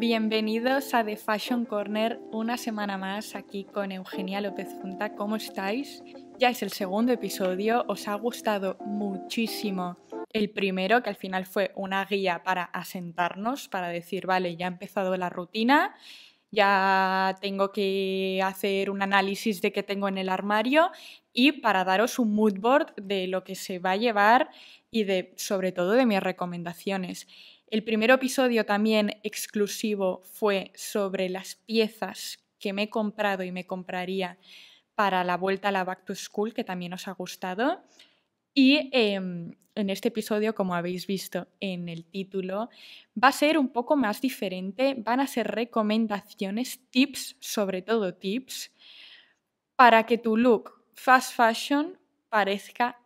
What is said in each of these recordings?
Bienvenidos a The Fashion Corner, una semana más aquí con Eugenia López junta ¿Cómo estáis? Ya es el segundo episodio, os ha gustado muchísimo el primero, que al final fue una guía para asentarnos, para decir, vale, ya ha empezado la rutina, ya tengo que hacer un análisis de qué tengo en el armario y para daros un mood board de lo que se va a llevar y de, sobre todo de mis recomendaciones. El primer episodio también exclusivo fue sobre las piezas que me he comprado y me compraría para la vuelta a la Back to School, que también os ha gustado. Y em, en este episodio, como habéis visto en el título, va a ser un poco más diferente. Van a ser recomendaciones, tips, sobre todo tips, para que tu look fast fashion parezca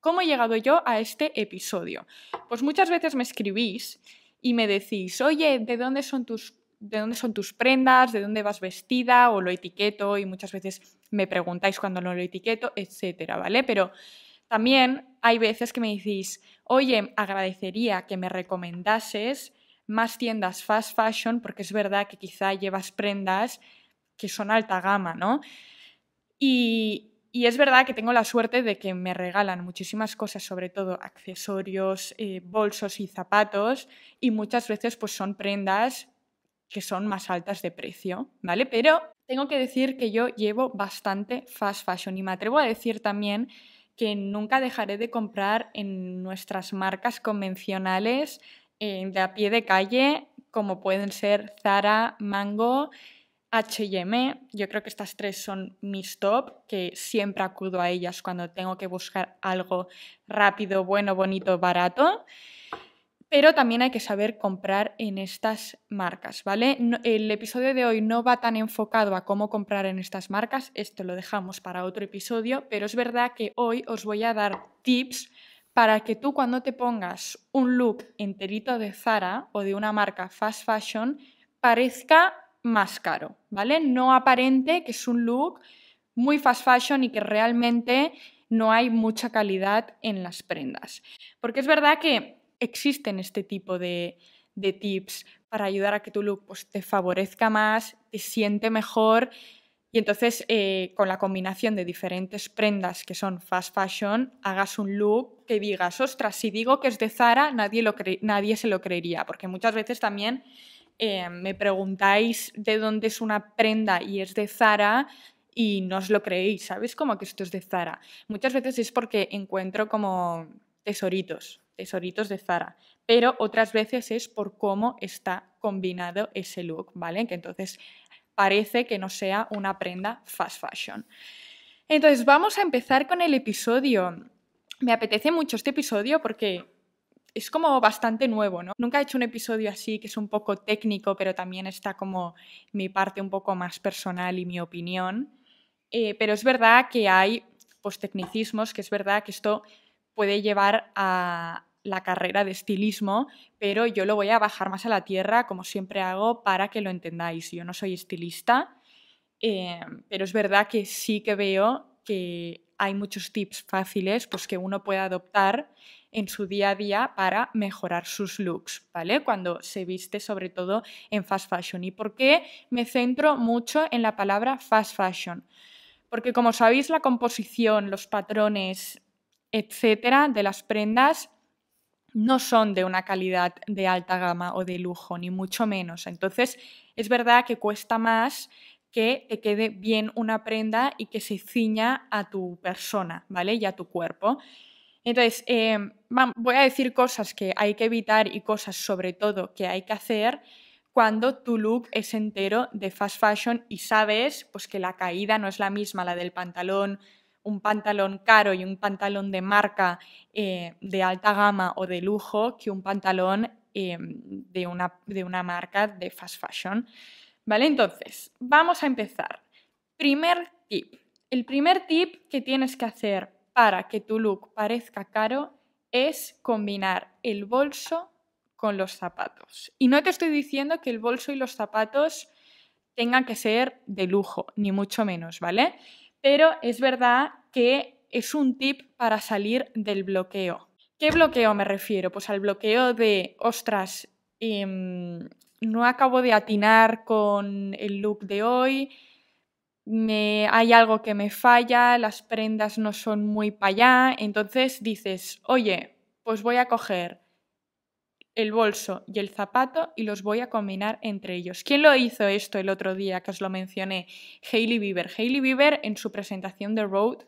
¿Cómo he llegado yo a este episodio? Pues muchas veces me escribís y me decís, oye, ¿de dónde son tus de dónde son tus prendas, de dónde vas vestida o lo etiqueto y muchas veces me preguntáis cuando no lo etiqueto, etcétera, ¿vale? Pero también hay veces que me decís, oye, agradecería que me recomendases más tiendas fast fashion porque es verdad que quizá llevas prendas que son alta gama, ¿no? Y, y es verdad que tengo la suerte de que me regalan muchísimas cosas, sobre todo accesorios, eh, bolsos y zapatos, y muchas veces pues son prendas que son más altas de precio, ¿vale? Pero tengo que decir que yo llevo bastante fast fashion y me atrevo a decir también que nunca dejaré de comprar en nuestras marcas convencionales eh, de a pie de calle, como pueden ser Zara, Mango, HM, yo creo que estas tres son mis top, que siempre acudo a ellas cuando tengo que buscar algo rápido, bueno, bonito, barato. Pero también hay que saber comprar en estas marcas, ¿vale? el episodio de hoy no va tan enfocado a cómo comprar en estas marcas, esto lo dejamos para otro episodio, pero es verdad que hoy os voy a dar tips para que tú cuando te pongas un look enterito de Zara o de una marca fast fashion parezca más caro, ¿vale? No aparente que es un look muy fast fashion y que realmente no hay mucha calidad en las prendas. Porque es verdad que existen este tipo de, tips para ayudar a que tu look pues, te favorezca más, te siente mejor y entonces eh, con la combinación de diferentes prendas que son fast fashion, hagas un look que digas, ostras, si digo que es de Zara, nadie, lo nadie se lo creería, porque muchas veces también Em, me preguntáis de dónde es una prenda y es de Zara y no os lo creéis, ¿sabes? Como que esto es de Zara. Muchas veces es porque encuentro como tesoritos, tesoritos de Zara, pero otras veces es por cómo está combinado ese look, ¿vale? Que entonces parece que no sea una prenda fast fashion. Entonces vamos a empezar con el episodio. Me apetece mucho este episodio porque es como bastante nuevo, ¿no? Nunca he hecho un episodio así que es un poco técnico, pero también está como mi parte un poco más personal y mi opinión. Eh, pero es verdad que hay pues, tecnicismos, que es verdad que esto puede llevar a la carrera de estilismo, pero yo lo voy a bajar más a la tierra, como siempre hago, para que lo entendáis. Yo no soy estilista, eh, pero es verdad que sí que veo que hay muchos tips fáciles pues, que uno puede adoptar en su día a día para mejorar sus looks, ¿vale? Cuando se viste sobre todo en fast fashion. ¿Y por qué me centro mucho en la palabra fast fashion? Porque como sabéis, la composición, los patrones, etcétera, de las prendas no son de una calidad de alta gama o de lujo, ni mucho menos. Entonces, es verdad que cuesta más que te quede bien una prenda y que se ciña a tu persona, ¿vale? Y a tu cuerpo. Entonces, em, voy a decir cosas que hay que evitar y cosas sobre todo que hay que hacer cuando tu look es entero de fast fashion y sabes pues, que la caída no es la misma, la del pantalón, un pantalón caro y un pantalón de marca eh, de alta gama o de lujo que un pantalón em, de, una, de una marca de fast fashion. ¿Vale? Entonces, vamos a empezar. Primer tip. El primer tip que tienes que hacer para que tu look parezca caro es combinar el bolso con los zapatos. Y no te estoy diciendo que el bolso y los zapatos tengan que ser de lujo, ni mucho menos, ¿vale? Pero es verdad que es un tip para salir del bloqueo. ¿Qué bloqueo me refiero? Pues al bloqueo de, ostras, em, no acabo de atinar con el look de hoy, hay algo que me falla, las prendas no son muy para allá, entonces dices, oye, pues voy a coger el bolso y el zapato y los voy a combinar entre ellos. ¿Quién lo hizo esto el otro día que os lo mencioné? Hailey Bieber. Hailey Bieber en su presentación de Road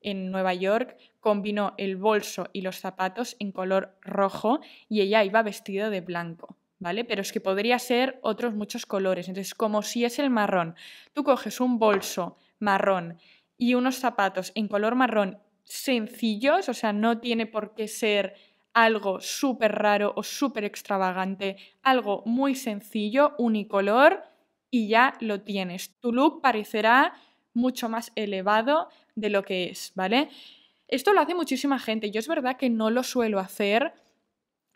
en Nueva York combinó el bolso y los zapatos en color rojo y ella iba vestida de blanco. ¿vale? Pero es que podría ser otros muchos colores. Entonces, como si es el marrón, tú coges un bolso marrón y unos zapatos en color marrón sencillos, o sea, no tiene por qué ser algo súper raro o súper extravagante, algo muy sencillo, unicolor, y ya lo tienes. Tu look parecerá mucho más elevado de lo que es, ¿vale? Esto lo hace muchísima gente. Yo es verdad que no lo suelo hacer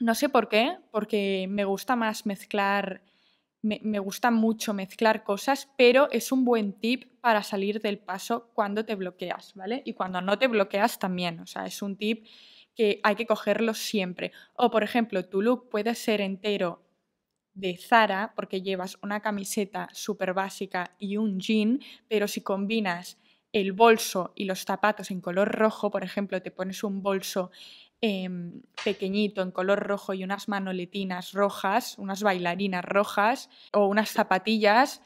no sé por qué, porque me gusta más mezclar, me, gusta mucho mezclar cosas, pero es un buen tip para salir del paso cuando te bloqueas, ¿vale? Y cuando no te bloqueas también, o sea, es un tip que hay que cogerlo siempre. O, por ejemplo, tu look puede ser entero de Zara porque llevas una camiseta súper básica y un jean, pero si combinas el bolso y los zapatos en color rojo, por ejemplo, te pones un bolso Em, pequeñito en color rojo y unas manoletinas rojas, unas bailarinas rojas o unas zapatillas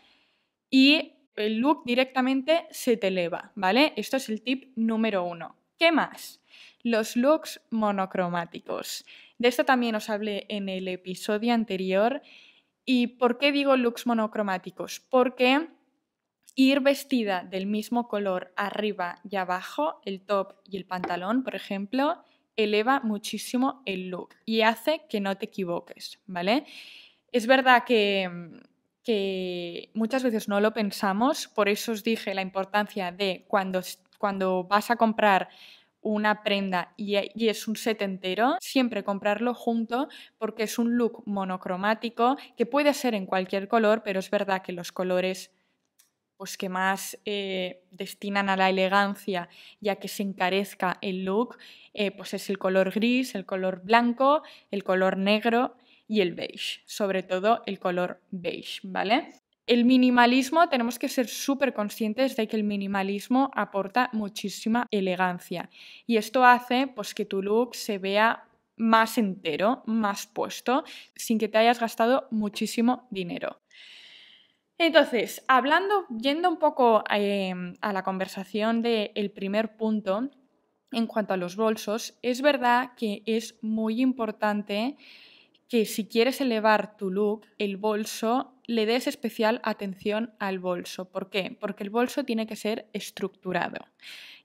y el look directamente se te eleva, ¿vale? Esto es el tip número uno. ¿Qué más? Los looks monocromáticos. De esto también os hablé en el episodio anterior. ¿Y por qué digo looks monocromáticos? Porque ir vestida del mismo color arriba y abajo, el top y el pantalón, por ejemplo, eleva muchísimo el look y hace que no te equivoques, ¿vale? Es verdad que, muchas veces no lo pensamos, por eso os dije la importancia de cuando, cuando vas a comprar una prenda y, y, es un set entero, siempre comprarlo junto porque es un look monocromático que puede ser en cualquier color, pero es verdad que los colores pues que más eh, destinan a la elegancia ya que se encarezca el look, eh, pues es el color gris, el color blanco, el color negro y el beige, sobre todo el color beige, ¿vale? El minimalismo, tenemos que ser súper conscientes de que el minimalismo aporta muchísima elegancia y esto hace pues, que tu look se vea más entero, más puesto, sin que te hayas gastado muchísimo dinero. Entonces, hablando, yendo un poco em, a la conversación del primer punto, en cuanto a los bolsos, es verdad que es muy importante que si quieres elevar tu look, el bolso, le des especial atención al bolso. ¿Por qué? Porque el bolso tiene que ser estructurado.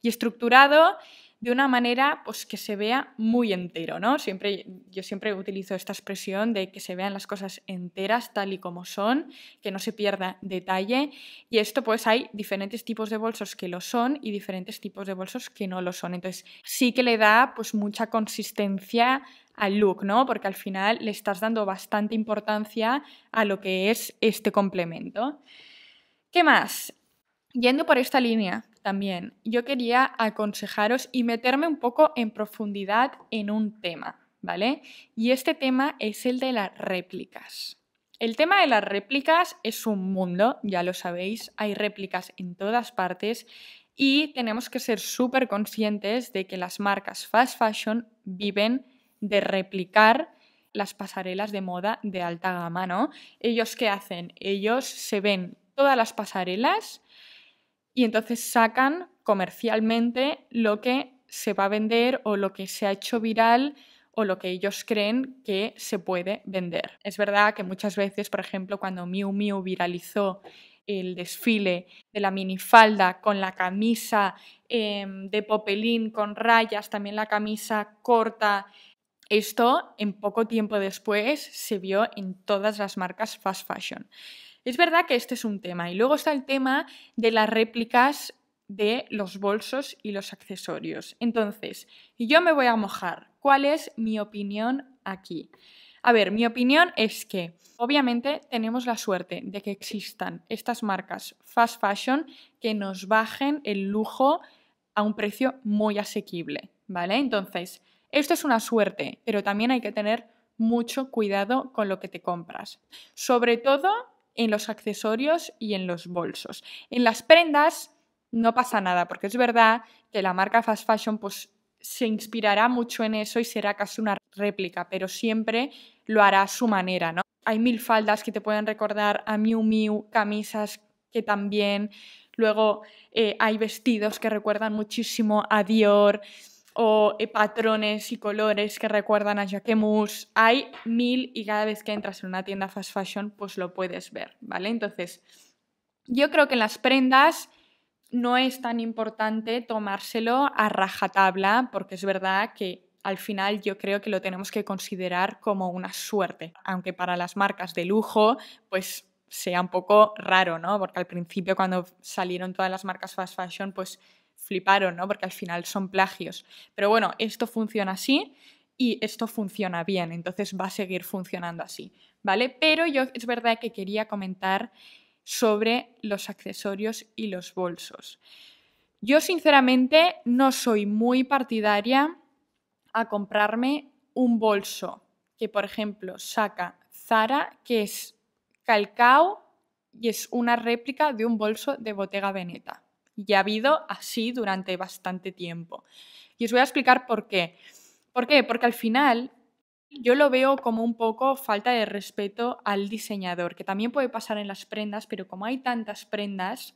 Y estructurado de una manera pues, que se vea muy entero, ¿no? Siempre, yo siempre utilizo esta expresión de que se vean las cosas enteras tal y como son, que no se pierda detalle. Y esto pues hay diferentes tipos de bolsos que lo son y diferentes tipos de bolsos que no lo son. Entonces sí que le da pues mucha consistencia al look, ¿no? Porque al final le estás dando bastante importancia a lo que es este complemento. ¿Qué más? Yendo por esta línea también, yo quería aconsejaros y meterme un poco en profundidad en un tema, ¿vale? Y este tema es el de las réplicas. El tema de las réplicas es un mundo, ya lo sabéis, hay réplicas en todas partes y tenemos que ser súper conscientes de que las marcas fast fashion viven de replicar las pasarelas de moda de alta gama, ¿no? Ellos qué hacen? Ellos se ven todas las pasarelas, y entonces sacan comercialmente lo que se va a vender o lo que se ha hecho viral o lo que ellos creen que se puede vender. Es verdad que muchas veces, por ejemplo, cuando Miu Miu viralizó el desfile de la minifalda con la camisa em, de popelín con rayas, también la camisa corta. Esto en poco tiempo después se vio en todas las marcas fast fashion. Es verdad que este es un tema. Y luego está el tema de las réplicas de los bolsos y los accesorios. Entonces, yo me voy a mojar. ¿Cuál es mi opinión aquí? A ver, mi opinión es que obviamente tenemos la suerte de que existan estas marcas fast fashion que nos bajen el lujo a un precio muy asequible, ¿vale? Entonces, esto es una suerte, pero también hay que tener mucho cuidado con lo que te compras. Sobre todo en los accesorios y en los bolsos. En las prendas no pasa nada, porque es verdad que la marca fast fashion pues, se inspirará mucho en eso y será casi una réplica, pero siempre lo hará a su manera, ¿no? Hay mil faldas que te pueden recordar a Miu Miu, camisas que también, luego eh, hay vestidos que recuerdan muchísimo a Dior, o eh, patrones y colores que recuerdan a Jacquemus. Hay mil y cada vez que entras en una tienda fast fashion, pues lo puedes ver, ¿vale? Entonces, yo creo que en las prendas no es tan importante tomárselo a rajatabla, porque es verdad que al final yo creo que lo tenemos que considerar como una suerte, aunque para las marcas de lujo, pues sea un poco raro, ¿no? Porque al principio cuando salieron todas las marcas fast fashion, pues fliparon, ¿no? Porque al final son plagios. Pero bueno, esto funciona así y esto funciona bien, entonces va a seguir funcionando así, ¿vale? Pero yo es verdad que quería comentar sobre los accesorios y los bolsos. Yo sinceramente no soy muy partidaria a comprarme un bolso que, por ejemplo, saca Zara, que es calcao y es una réplica de un bolso de Bottega Veneta y ha habido así durante bastante tiempo. Y os voy a explicar por qué. ¿Por qué? Porque al final yo lo veo como un poco falta de respeto al diseñador, que también puede pasar en las prendas, pero como hay tantas prendas,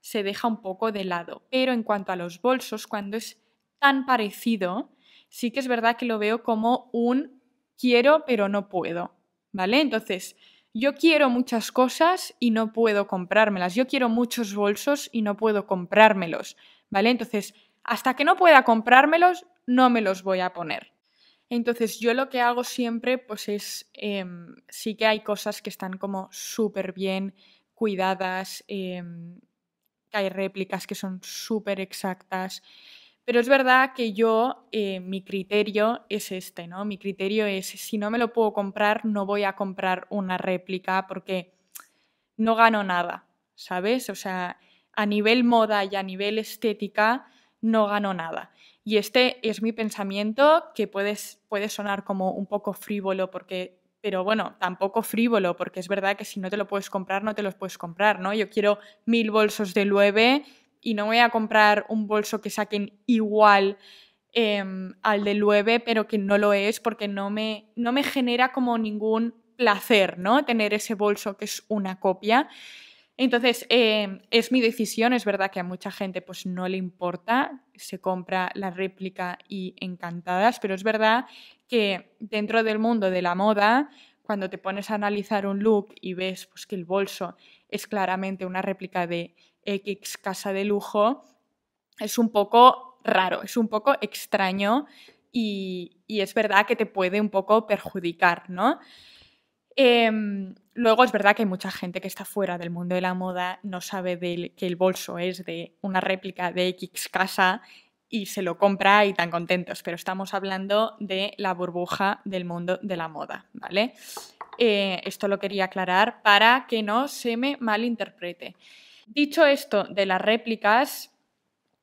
se deja un poco de lado. Pero en cuanto a los bolsos, cuando es tan parecido, sí que es verdad que lo veo como un quiero pero no puedo, ¿vale? Entonces, yo quiero muchas cosas y no puedo comprármelas, yo quiero muchos bolsos y no puedo comprármelos, ¿vale? Entonces, hasta que no pueda comprármelos, no me los voy a poner. Entonces, yo lo que hago siempre, pues es, em, sí que hay cosas que están como súper bien cuidadas, em, hay réplicas que son súper exactas. Pero es verdad que yo, eh, mi criterio es este, ¿no? Mi criterio es, si no me lo puedo comprar, no voy a comprar una réplica porque no gano nada, ¿sabes? O sea, a nivel moda y a nivel estética, no gano nada. Y este es mi pensamiento que puede, puede sonar como un poco frívolo porque pero bueno, tampoco frívolo, porque es verdad que si no te lo puedes comprar, no te los puedes comprar, ¿no? Yo quiero mil bolsos de Lueve y no voy a comprar un bolso que saquen igual em, al del 9, pero que no lo es porque no me, no me genera como ningún placer, ¿no? Tener ese bolso que es una copia. Entonces, em, es mi decisión, es verdad que a mucha gente pues no le importa, se compra la réplica y encantadas, pero es verdad que dentro del mundo de la moda, cuando te pones a analizar un look y ves pues, que el bolso es claramente una réplica de X casa de lujo, es un poco raro, es un poco extraño y, es verdad que te puede un poco perjudicar, ¿no? Em, luego es verdad que hay mucha gente que está fuera del mundo de la moda, no sabe que el bolso es de una réplica de X casa y se lo compra y tan contentos, pero estamos hablando de la burbuja del mundo de la moda, ¿vale? Eh, esto lo quería aclarar para que no se me malinterprete. Dicho esto de las réplicas,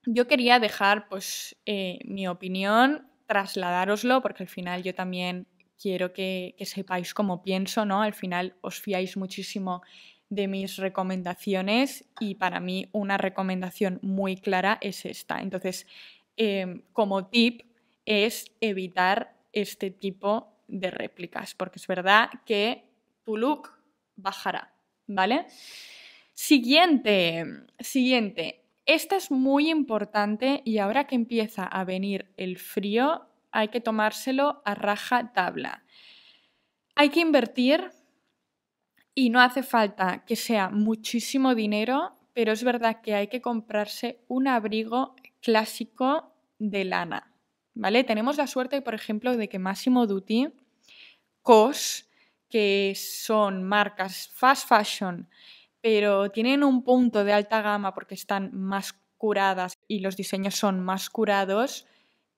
yo quería dejar pues eh, mi opinión, trasladároslo, porque al final yo también quiero que, sepáis cómo pienso, ¿no? Al final os fiáis muchísimo de mis recomendaciones y para mí una recomendación muy clara es esta. Entonces, em, como tip es evitar este tipo de réplicas, porque es verdad que tu look bajará, ¿vale? Siguiente, siguiente. Esta es muy importante y ahora que empieza a venir el frío hay que tomárselo a raja tabla. Hay que invertir y no hace falta que sea muchísimo dinero, pero es verdad que hay que comprarse un abrigo clásico de lana. ¿Vale? Tenemos la suerte, por ejemplo, de que Massimo Dutti, COS, que son marcas fast fashion pero tienen un punto de alta gama porque están más curadas y los diseños son más curados,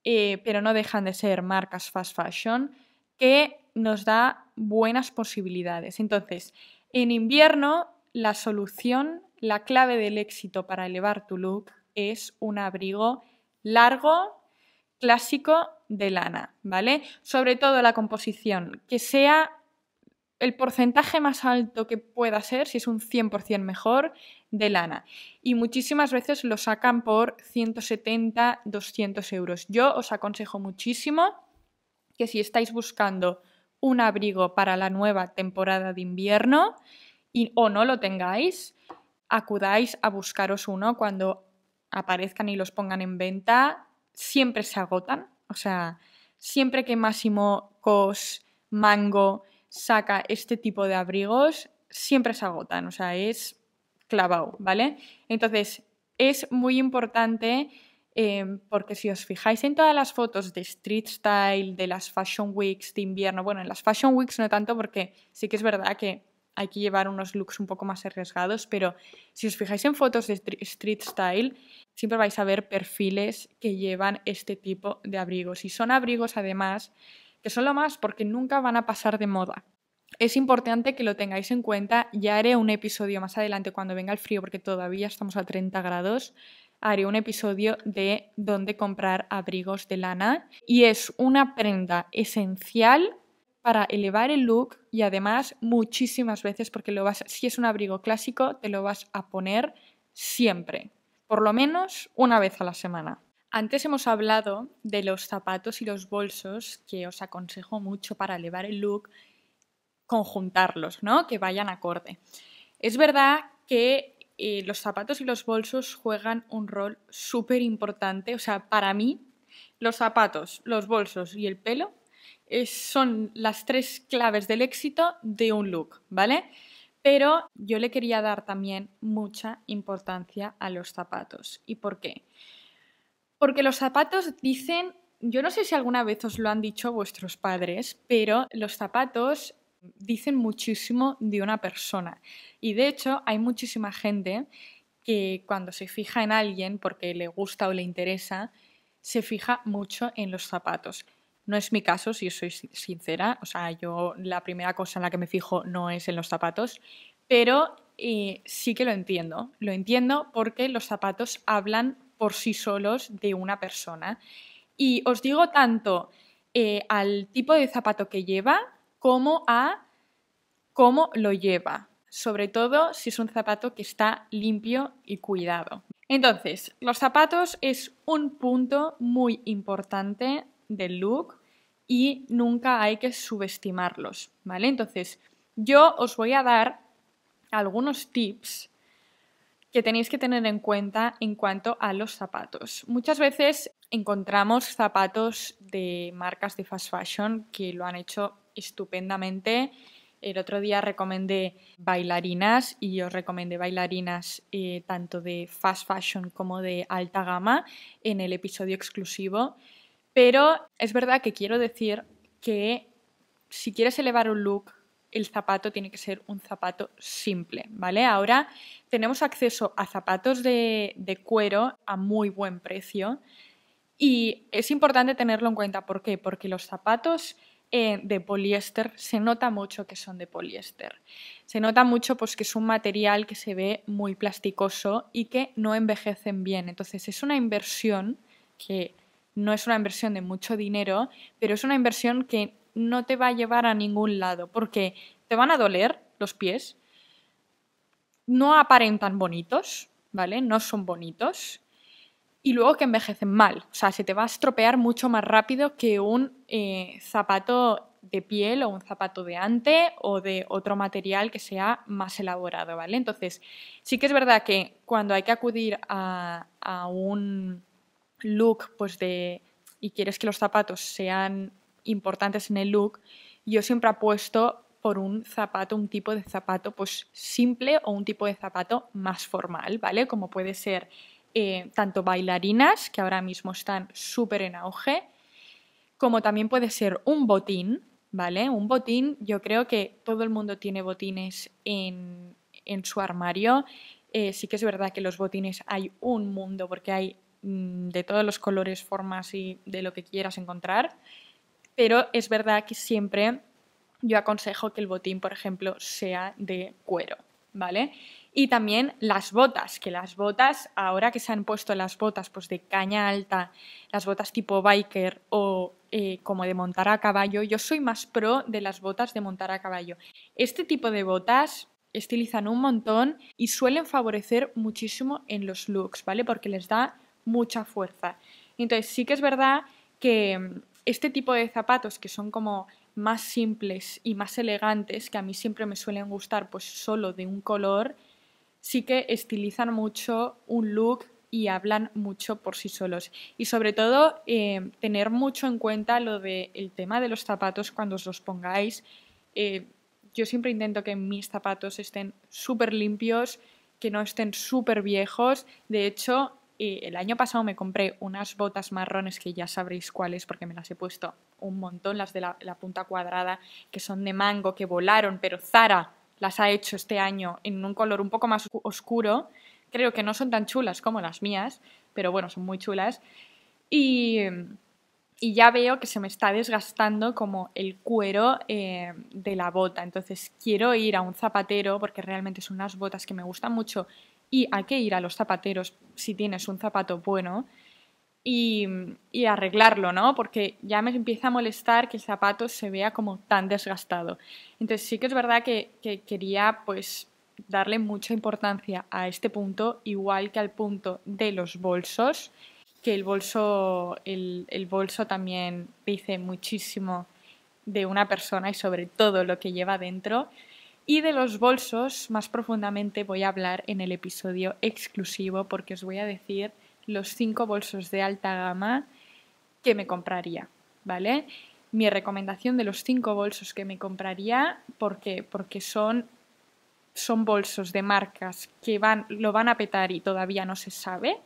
eh, pero no dejan de ser marcas fast fashion, que nos da buenas posibilidades. Entonces, en invierno, la solución, la clave del éxito para elevar tu look es un abrigo largo, clásico de lana, ¿vale? Sobre todo la composición, que sea el porcentaje más alto que pueda ser, si es un 100% mejor, de lana. Y muchísimas veces lo sacan por 170, 200 euros. Yo os aconsejo muchísimo que si estáis buscando un abrigo para la nueva temporada de invierno y, o no lo tengáis, acudáis a buscaros uno cuando aparezcan y los pongan en venta. Siempre se agotan, o sea, siempre que Máximo Cos, Mango, saca este tipo de abrigos, siempre se agotan, o sea, es clavado, ¿vale? Entonces, es muy importante eh, porque si os fijáis en todas las fotos de street style, de las fashion weeks de invierno, bueno, en las fashion weeks no tanto porque sí que es verdad que hay que llevar unos looks un poco más arriesgados, pero si os fijáis en fotos de street style, siempre vais a ver perfiles que llevan este tipo de abrigos. Y son abrigos además solo más porque nunca van a pasar de moda. Es importante que lo tengáis en cuenta, ya haré un episodio más adelante cuando venga el frío porque todavía estamos a 30 grados, haré un episodio de dónde comprar abrigos de lana y es una prenda esencial para elevar el look y además muchísimas veces porque lo vas si es un abrigo clásico te lo vas a poner siempre, por lo menos una vez a la semana. Antes hemos hablado de los zapatos y los bolsos, que os aconsejo mucho para elevar el look, conjuntarlos, ¿no? Que vayan acorde. Es verdad que eh, los zapatos y los bolsos juegan un rol súper importante. O sea, para mí, los zapatos, los bolsos y el pelo eh, son las tres claves del éxito de un look, ¿vale? Pero yo le quería dar también mucha importancia a los zapatos. ¿Y por qué? Porque los zapatos dicen, yo no sé si alguna vez os lo han dicho vuestros padres, pero los zapatos dicen muchísimo de una persona. Y de hecho hay muchísima gente que cuando se fija en alguien porque le gusta o le interesa, se fija mucho en los zapatos. No es mi caso, si soy sincera, o sea, yo la primera cosa en la que me fijo no es en los zapatos, pero eh, sí que lo entiendo. Lo entiendo porque los zapatos hablan por sí solos de una persona. Y os digo tanto eh, al tipo de zapato que lleva como a cómo lo lleva, sobre todo si es un zapato que está limpio y cuidado. Entonces, los zapatos es un punto muy importante del look y nunca hay que subestimarlos, ¿vale? Entonces, yo os voy a dar algunos tips que tenéis que tener en cuenta en cuanto a los zapatos. Muchas veces encontramos zapatos de marcas de fast fashion que lo han hecho estupendamente. El otro día recomendé bailarinas y os recomendé bailarinas eh, tanto de fast fashion como de alta gama en el episodio exclusivo. Pero es verdad que quiero decir que si quieres elevar un look el zapato tiene que ser un zapato simple, ¿vale? Ahora tenemos acceso a zapatos de, cuero a muy buen precio y es importante tenerlo en cuenta. ¿Por qué? Porque los zapatos eh, de poliéster se nota mucho que son de poliéster. Se nota mucho pues, que es un material que se ve muy plasticoso y que no envejecen bien. Entonces es una inversión que no es una inversión de mucho dinero, pero es una inversión que no te va a llevar a ningún lado, porque te van a doler los pies, no aparentan bonitos, ¿vale? No son bonitos. Y luego que envejecen mal, o sea, se te va a estropear mucho más rápido que un eh, zapato de piel o un zapato de ante o de otro material que sea más elaborado, ¿vale? Entonces, sí que es verdad que cuando hay que acudir a, a un look pues de y quieres que los zapatos sean importantes en el look, yo siempre apuesto por un zapato, un tipo de zapato pues simple o un tipo de zapato más formal, ¿vale? Como puede ser eh, tanto bailarinas, que ahora mismo están súper en auge, como también puede ser un botín, ¿vale? Un botín, yo creo que todo el mundo tiene botines en, su armario. Eh, sí que es verdad que los botines hay un mundo porque hay mm, de todos los colores, formas y de lo que quieras encontrar pero es verdad que siempre yo aconsejo que el botín, por ejemplo, sea de cuero, ¿vale? Y también las botas, que las botas, ahora que se han puesto las botas pues, de caña alta, las botas tipo biker o eh, como de montar a caballo, yo soy más pro de las botas de montar a caballo. Este tipo de botas estilizan un montón y suelen favorecer muchísimo en los looks, ¿vale? Porque les da mucha fuerza. Entonces sí que es verdad que este tipo de zapatos que son como más simples y más elegantes, que a mí siempre me suelen gustar pues solo de un color, sí que estilizan mucho un look y hablan mucho por sí solos. Y sobre todo, em, tener mucho en cuenta lo del tema de los zapatos cuando os los pongáis. Eh, yo siempre intento que mis zapatos estén súper limpios, que no estén súper viejos. De hecho, el año pasado me compré unas botas marrones que ya sabréis cuáles porque me las he puesto un montón, las de la, la punta cuadrada, que son de mango, que volaron, pero Zara las ha hecho este año en un color un poco más oscuro. Creo que no son tan chulas como las mías, pero bueno, son muy chulas. Y y ya veo que se me está desgastando como el cuero eh, de la bota. Entonces quiero ir a un zapatero porque realmente son unas botas que me gustan mucho y hay que ir a los zapateros si tienes un zapato bueno y, y arreglarlo, ¿no? Porque ya me empieza a molestar que el zapato se vea como tan desgastado. Entonces sí que es verdad que, que quería pues darle mucha importancia a este punto, igual que al punto de los bolsos que el bolso, el, bolso también dice muchísimo de una persona y sobre todo lo que lleva dentro. Y de los bolsos más profundamente voy a hablar en el episodio exclusivo porque os voy a decir los cinco bolsos de alta gama que me compraría, ¿vale? Mi recomendación de los cinco bolsos que me compraría, porque Porque son, son bolsos de marcas que van, lo van a petar y todavía no se sabe,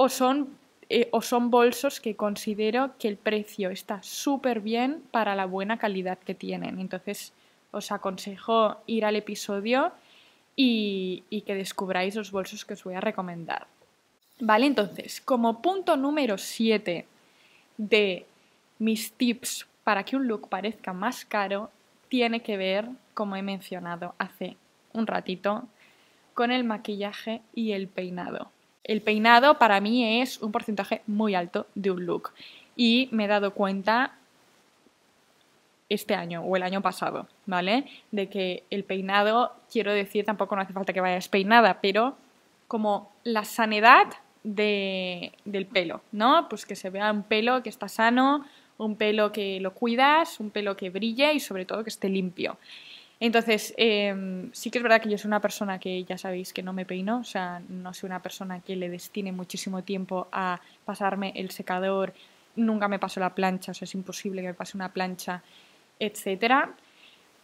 o son, eh, o son bolsos que considero que el precio está súper bien para la buena calidad que tienen. Entonces os aconsejo ir al episodio y, y que descubráis los bolsos que os voy a recomendar. Vale, entonces, como punto número 7 de mis tips para que un look parezca más caro, tiene que ver, como he mencionado hace un ratito, con el maquillaje y el peinado el peinado para mí es un porcentaje muy alto de un look. Y me he dado cuenta este año o el año pasado, ¿vale? De que el peinado, quiero decir, tampoco no hace falta que vayas peinada, pero como la sanidad del pelo, ¿no? Pues que se vea un pelo que está sano, un pelo que lo cuidas, un pelo que brille y sobre todo que esté limpio. Entonces, em, sí que es verdad que yo soy una persona que ya sabéis que no me peino, o sea, no soy una persona que le destine muchísimo tiempo a pasarme el secador, nunca me paso la plancha, o sea, es imposible que me pase una plancha, etcétera.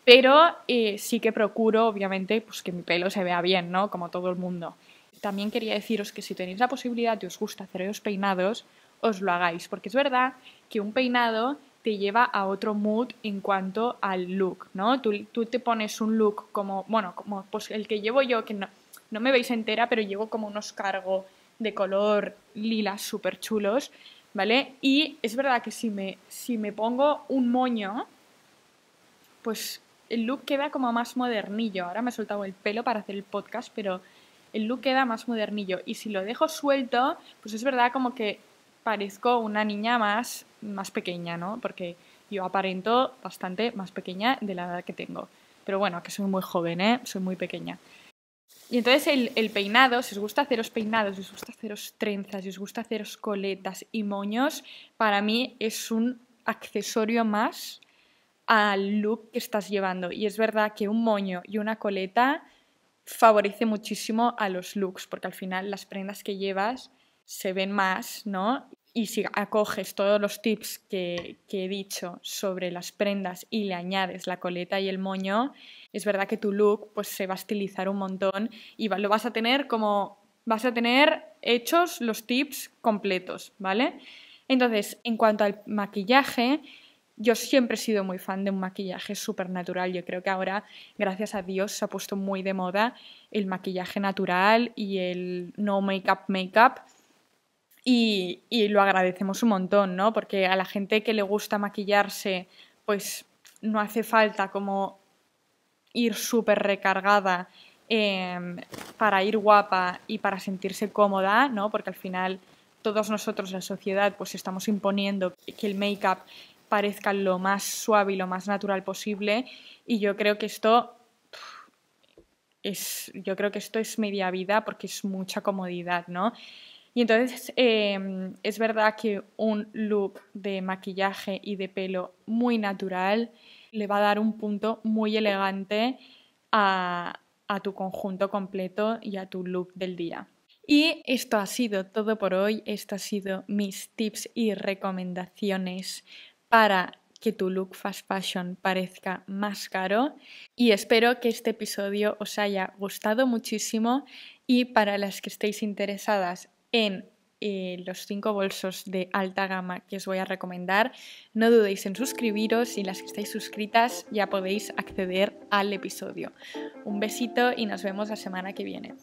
Pero eh, sí que procuro, obviamente, pues que mi pelo se vea bien, ¿no? Como todo el mundo. También quería deciros que si tenéis la posibilidad y os gusta haceros peinados, os lo hagáis, porque es verdad que un peinado te lleva a otro mood en cuanto al look, ¿no? Tú, tú te pones un look como, bueno, como pues el que llevo yo, que no, me veis entera, pero llevo como unos cargos de color lilas súper chulos, ¿vale? Y es verdad que si me, si me pongo un moño, pues el look queda como más modernillo. Ahora me he soltado el pelo para hacer el podcast, pero el look queda más modernillo. Y si lo dejo suelto, pues es verdad como que parezco una niña más más pequeña, ¿no? Porque yo aparento bastante más pequeña de la edad que tengo. Pero bueno, que soy muy joven, ¿eh? Soy muy pequeña. Y entonces el, peinado, si os gusta haceros peinados, si os gusta haceros trenzas, si os gusta haceros coletas y moños, para mí es un accesorio más al look que estás llevando. Y es verdad que un moño y una coleta favorece muchísimo a los looks, porque al final las prendas que llevas se ven más, ¿no? y si acoges todos los tips que, he dicho sobre las prendas y le añades la coleta y el moño, es verdad que tu look pues, se va a estilizar un montón y lo vas a tener como vas a tener hechos los tips completos, ¿vale? Entonces, en cuanto al maquillaje, yo siempre he sido muy fan de un maquillaje súper natural. Yo creo que ahora, gracias a Dios, se ha puesto muy de moda el maquillaje natural y el no make-up, make-up y, lo agradecemos un montón, ¿no? Porque a la gente que le gusta maquillarse, pues no hace falta como ir súper recargada em, para ir guapa y para sentirse cómoda, ¿no? Porque al final todos nosotros, la sociedad, pues estamos imponiendo que el make-up parezca lo más suave y lo más natural posible. Y yo creo que esto es, yo creo que esto es media vida porque es mucha comodidad, ¿no? Y entonces em, es verdad que un look de maquillaje y de pelo muy natural le va a dar un punto muy elegante a, a tu conjunto completo y a tu look del día. Y esto ha sido todo por hoy. Esto ha sido mis tips y recomendaciones para que tu look fast fashion parezca más caro. Y espero que este episodio os haya gustado muchísimo. Y para las que estéis interesadas en eh, los cinco bolsos de alta gama que os voy a recomendar. No dudéis en suscribiros y las que estáis suscritas ya podéis acceder al episodio. Un besito y nos vemos la semana que viene.